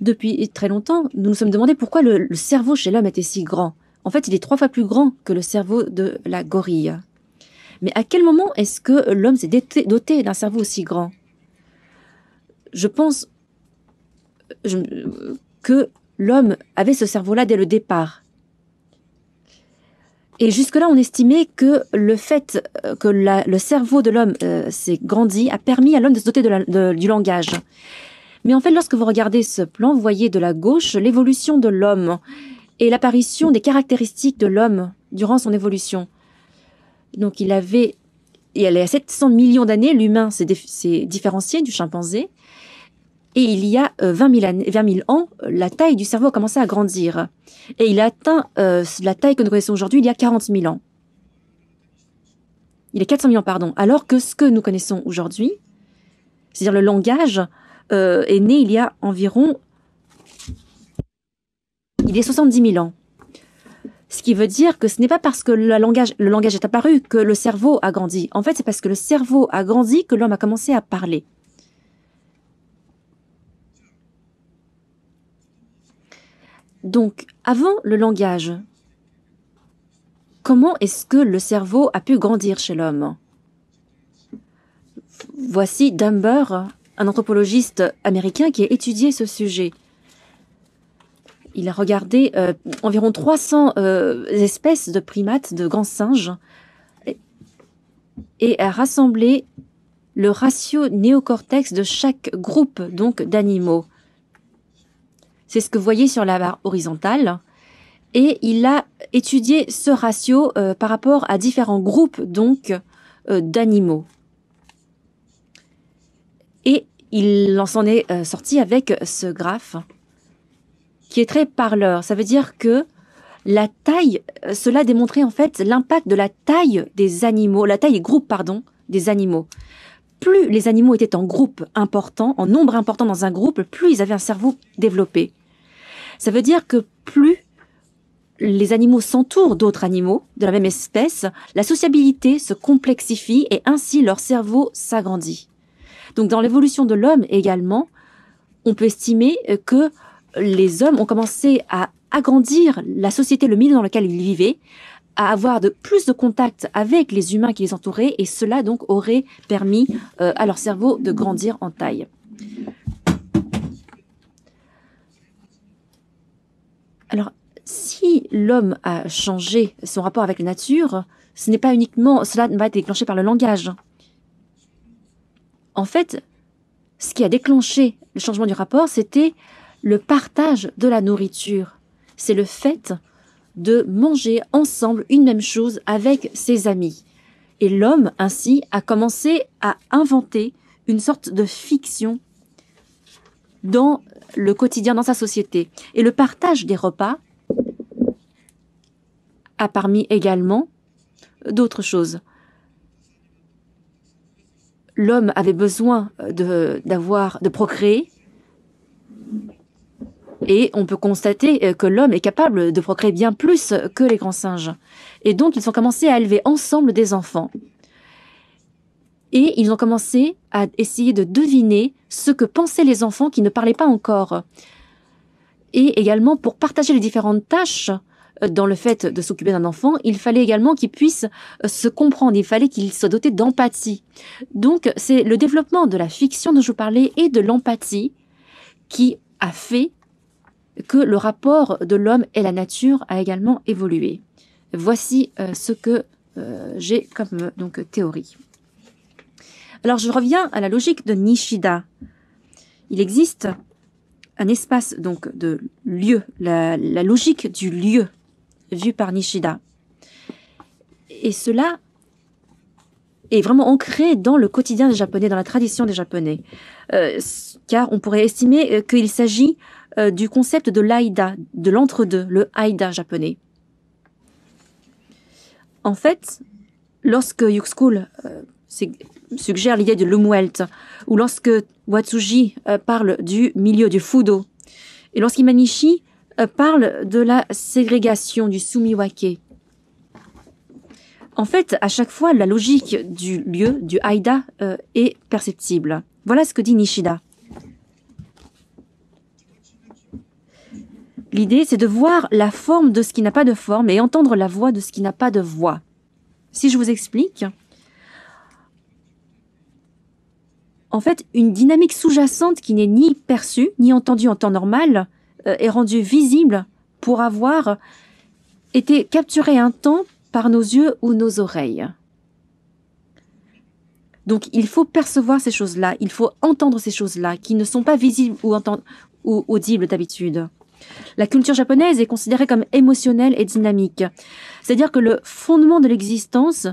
depuis très longtemps, nous nous sommes demandé pourquoi le, cerveau chez l'homme était si grand. En fait, il est trois fois plus grand que le cerveau de la gorille. Mais à quel moment est-ce que l'homme s'est doté d'un cerveau aussi grand Je pense que l'homme avait ce cerveau-là dès le départ. Et jusque-là, on estimait que le fait euh, que le cerveau de l'homme euh, s'est grandi a permis à l'homme de se doter du langage. Mais en fait, lorsque vous regardez ce plan, vous voyez de la gauche l'évolution de l'homme et l'apparition des caractéristiques de l'homme durant son évolution. Donc il avait, il y a 700 millions d'années, l'humain s'est différencié du chimpanzé. Et il y a 20 euh, 000, ans, la taille du cerveau a commencé à grandir. Et il a atteint euh, la taille que nous connaissons aujourd'hui il y a 40 000 ans. Il est 400 millions, pardon. Alors que ce que nous connaissons aujourd'hui, c'est-à-dire le langage, euh, est né il y a environ... Il 70 000 ans. Ce qui veut dire que ce n'est pas parce que le langage, le langage est apparu que le cerveau a grandi. En fait, c'est parce que le cerveau a grandi que l'homme a commencé à parler. Donc, avant le langage, comment est-ce que le cerveau a pu grandir chez l'homme Voici Dumber un anthropologiste américain qui a étudié ce sujet. Il a regardé euh, environ 300 euh, espèces de primates, de grands singes, et, a rassemblé le ratio néocortex de chaque groupe donc d'animaux. C'est ce que vous voyez sur la barre horizontale. Et il a étudié ce ratio euh, par rapport à différents groupes donc d'animaux. Et il en s'en est euh, sorti avec ce graphe qui est très parleur. Ça veut dire que la taille, euh, cela démontrait en fait l'impact de la taille des animaux, la taille groupe, pardon, des animaux. Plus les animaux étaient en groupe important, en nombre important dans un groupe, plus ils avaient un cerveau développé. Ça veut dire que plus les animaux s'entourent d'autres animaux de la même espèce, la sociabilité se complexifie et ainsi leur cerveau s'agrandit. Donc dans l'évolution de l'homme également, on peut estimer euh, que les hommes ont commencé à agrandir la société, le milieu dans lequel ils vivaient, à avoir de plus de contacts avec les humains qui les entouraient, et cela donc aurait permis euh, à leur cerveau de grandir en taille. Alors, si l'homme a changé son rapport avec la nature, ce n'est pas uniquement cela va être déclenché par le langage. En fait, ce qui a déclenché le changement du rapport, c'était le partage de la nourriture. C'est le fait de manger ensemble une même chose avec ses amis. Et l'homme, ainsi, a commencé à inventer une sorte de fiction dans le quotidien, dans sa société. Et le partage des repas a parmi également d'autres choses l'homme avait besoin de, d'avoir, de procréer. Et on peut constater euh, que l'homme est capable de procréer bien plus que les grands singes. Et donc, ils ont commencé à élever ensemble des enfants. Et ils ont commencé à essayer de deviner ce que pensaient les enfants qui ne parlaient pas encore. Et également pour partager les différentes tâches euh, dans le fait de s'occuper d'un enfant, il fallait également qu'il puisse euh, se comprendre, il fallait qu'il soit doté d'empathie. Donc c'est le développement de la fiction dont je vous parlais et de l'empathie qui a fait que le rapport de l'homme et la nature a également évolué. Voici euh, ce que j'ai comme donc théorie. Alors je reviens à la logique de Nishida. Il existe un espace donc de lieu, la logique du lieu vu par Nishida. Et cela est vraiment ancré dans le quotidien des Japonais, dans la tradition des Japonais, euh, car on pourrait estimer euh, qu'il s'agit euh, du concept de l'Aïda, de l'entre-deux, le Aïda japonais. En fait, lorsque Yuksukul suggère l'idée de l'Umwelt, ou lorsque Watsuji parle du milieu du fudo, et lorsqu'il lorsqu'Imanishi euh, parle de la ségrégation du Sumiwake. En fait, à chaque fois, la logique du lieu, du Haïda, euh, est perceptible. Voilà ce que dit Nishida. L'idée, c'est de voir la forme de ce qui n'a pas de forme et entendre la voix de ce qui n'a pas de voix. Si je vous explique, en fait, une dynamique sous-jacente qui n'est ni perçue, ni entendue en temps normal, euh, est rendu visible pour avoir été capturé un temps par nos yeux ou nos oreilles. Donc il faut percevoir ces choses-là, il faut entendre ces choses-là qui ne sont pas visibles ou, audibles d'habitude. La culture japonaise est considérée comme émotionnelle et dynamique, c'est-à-dire que le fondement de l'existence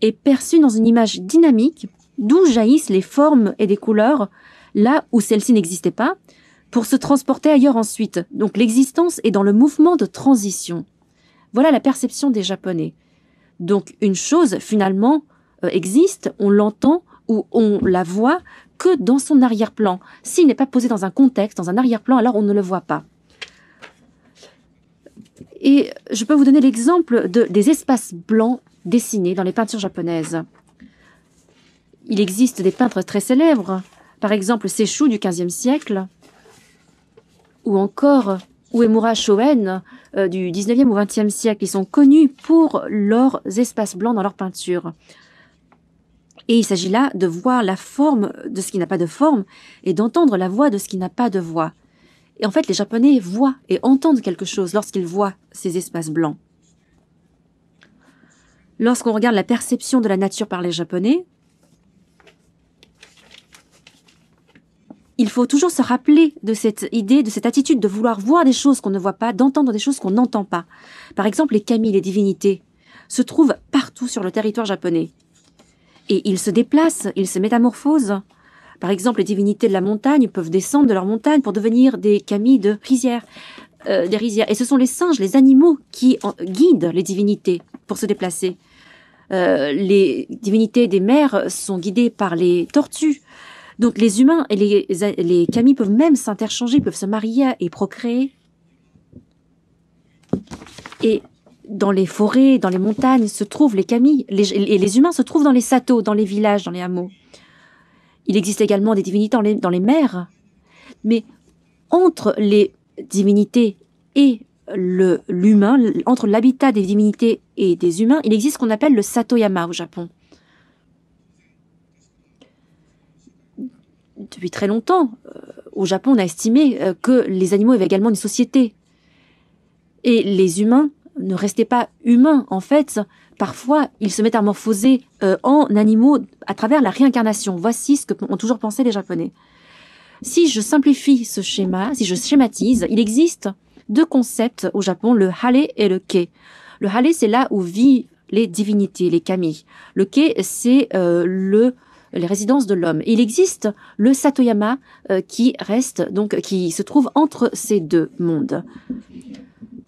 est perçu dans une image dynamique d'où jaillissent les formes et des couleurs là où celles-ci n'existaient pas, pour se transporter ailleurs ensuite. Donc l'existence est dans le mouvement de transition. Voilà la perception des Japonais. Donc une chose, finalement, euh, existe, on l'entend ou on la voit que dans son arrière-plan. S'il n'est pas posé dans un contexte, dans un arrière-plan, alors on ne le voit pas. Et je peux vous donner l'exemple des espaces blancs dessinés dans les peintures japonaises. Il existe des peintres très célèbres, par exemple Seishu du XVe siècle, ou encore Uemura Shoen euh, du 19e ou 20e siècle. Ils sont connus pour leurs espaces blancs dans leur peinture. Et il s'agit là de voir la forme de ce qui n'a pas de forme et d'entendre la voix de ce qui n'a pas de voix. Et en fait, les Japonais voient et entendent quelque chose lorsqu'ils voient ces espaces blancs. Lorsqu'on regarde la perception de la nature par les Japonais, il faut toujours se rappeler de cette idée, de cette attitude de vouloir voir des choses qu'on ne voit pas, d'entendre des choses qu'on n'entend pas. Par exemple, les kami, les divinités, se trouvent partout sur le territoire japonais. Et ils se déplacent, ils se métamorphosent. Par exemple, les divinités de la montagne peuvent descendre de leur montagne pour devenir des kami de rizières. Euh, des rizières. Et ce sont les singes, les animaux qui guident les divinités pour se déplacer. Euh, les divinités des mers sont guidées par les tortues. Donc les humains et les, les peuvent même s'interchanger, peuvent se marier et procréer. Et dans les forêts, dans les montagnes se trouvent les camis, et les humains se trouvent dans les satos, dans les villages, dans les hameaux. Il existe également des divinités dans les, mers, mais entre les divinités et l'humain, entre l'habitat des divinités et des humains, il existe ce qu'on appelle le satoyama au Japon. depuis très longtemps, euh, au Japon, on a estimé euh, que les animaux avaient également une société. Et les humains ne restaient pas humains, en fait. Parfois, ils se métamorphosaient euh, en animaux à travers la réincarnation. Voici ce que ont toujours pensé les Japonais. Si je simplifie ce schéma, si je schématise, il existe deux concepts au Japon, le hale et le ke. Le hale, c'est là où vivent les divinités, les kami. Le ke, c'est le les résidences de l'homme. Il existe le Satoyama euh, qui reste donc qui se trouve entre ces deux mondes.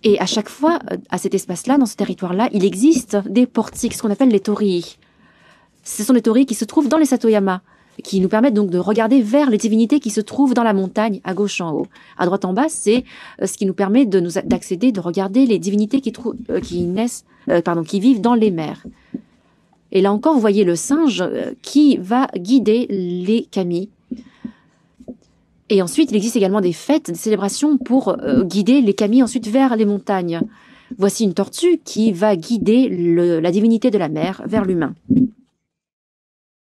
Et à chaque fois, euh, à cet espace-là, dans ce territoire-là, il existe des portiques, ce qu'on appelle les torii. Ce sont les torii qui se trouvent dans les Satoyama, qui nous permettent donc de regarder vers les divinités qui se trouvent dans la montagne, à gauche en haut. À droite en bas, c'est euh, ce qui nous permet de nous d'accéder, de regarder les divinités qui, qui naissent, pardon, qui vivent dans les mers. Et là encore, vous voyez le singe euh, qui va guider les camis. Et ensuite, il existe également des fêtes, des célébrations pour euh, guider les camis ensuite vers les montagnes. Voici une tortue qui va guider la divinité de la mer vers l'humain.